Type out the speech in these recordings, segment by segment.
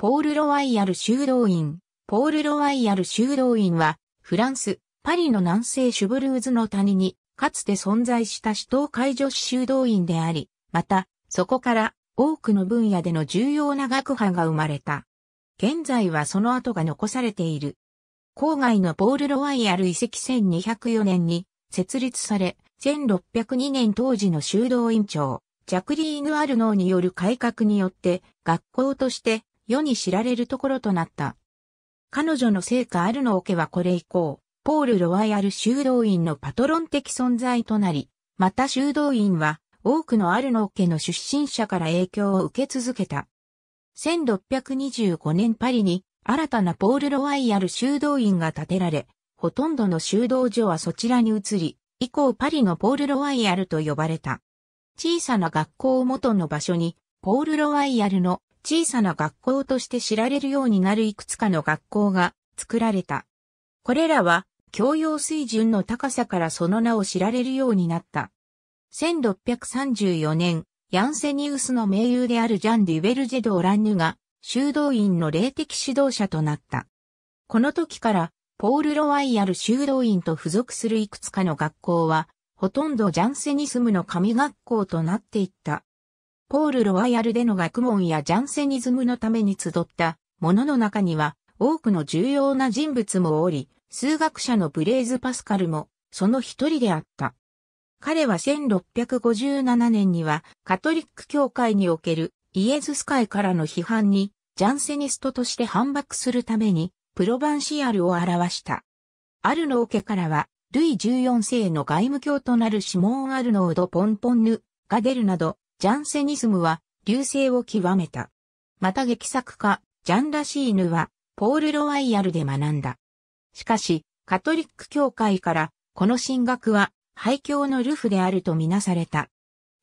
ポール・ロワイヤル修道院。ポール・ロワイヤル修道院は、フランス、パリの南西シュブルーズの谷に、かつて存在した首都会女子修道院であり、また、そこから多くの分野での重要な学派が生まれた。現在はその跡が残されている。郊外のポール・ロワイヤル遺跡1204年に設立され、1602年当時の修道院長、ジャクリーヌ・アルノーによる改革によって、学校として世に知られるところとなった。彼女の成果あるのオケはこれ以降、ポール・ロワイアル修道院のパトロン的存在となり、また修道院は多くのアルノおけの出身者から影響を受け続けた。1625年パリに新たなポール・ロワイヤル修道院が建てられ、ほとんどの修道所はそちらに移り、以降パリのポール・ロワイヤルと呼ばれた。小さな学校を元の場所に、ポール・ロワイアルの小さな学校として知られるようになるいくつかの学校が作られた。これらは教養水準の高さからその名を知られるようになった。1634年、ヤンセニウスの盟友であるジャン・デュベルジェド・オランヌが修道院の霊的指導者となった。この時から、ポール・ロワイヤル修道院と付属するいくつかの学校は、ほとんどジャンセニスムの神学校となっていった。ポール・ロワイアルでの学問やジャンセニズムのために集ったものの中には多くの重要な人物もおり、数学者のブレイズ・パスカルもその一人であった。彼は1657年にはカトリック教会におけるイエズス会からの批判にジャンセニストとして反駁するためにプロバンシアルを表した。アルノー家からはルイ14世の外務卿となるシモン・アルノード・ポンポンヌが出るなどジャンセニズムは、流星を極めた。また劇作家、ジャン・ラシーヌは、ポール・ロワイヤルで学んだ。しかし、カトリック教会から、この神学は、廃教のルフであるとみなされた。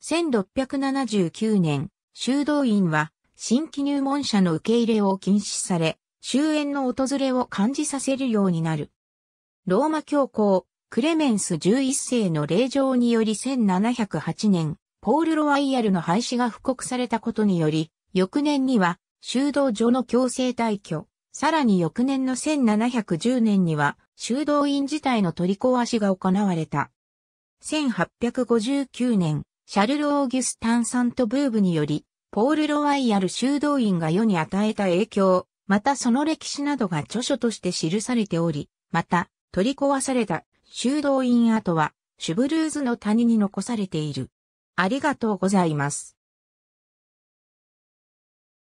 1679年、修道院は、新規入門者の受け入れを禁止され、終焉の訪れを感じさせるようになる。ローマ教皇、クレメンス11世の令状により1708年、ポール・ロワイヤルの廃止が布告されたことにより、翌年には修道所の強制退去、さらに翌年の1710年には修道院自体の取り壊しが行われた。1859年、シャルル・オーギュスタン・サント・ブーブにより、ポール・ロワイヤル修道院が世に与えた影響、またその歴史などが著書として記されており、また、取り壊された修道院跡は、シュブルーズの谷に残されている。ありがとうございます。